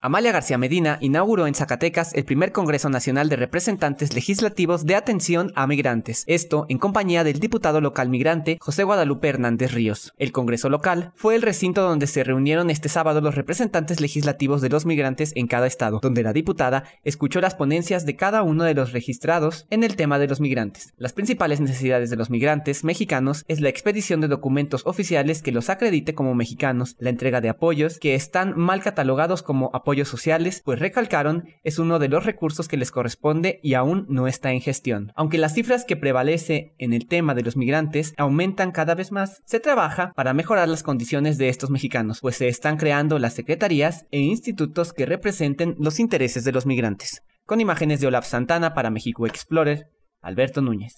Amalia García Medina inauguró en Zacatecas el primer Congreso Nacional de Representantes Legislativos de Atención a Migrantes, esto en compañía del diputado local migrante José Guadalupe Hernández Ríos. El Congreso local fue el recinto donde se reunieron este sábado los representantes legislativos de los migrantes en cada estado, donde la diputada escuchó las ponencias de cada uno de los registrados en el tema de los migrantes. Las principales necesidades de los migrantes mexicanos es la expedición de documentos oficiales que los acredite como mexicanos, la entrega de apoyos que están mal catalogados como apoyos sociales, pues recalcaron es uno de los recursos que les corresponde y aún no está en gestión. Aunque las cifras que prevalece en el tema de los migrantes aumentan cada vez más, se trabaja para mejorar las condiciones de estos mexicanos, pues se están creando las secretarías e institutos que representen los intereses de los migrantes. Con imágenes de Olaf Santana para México Explorer, Alberto Núñez.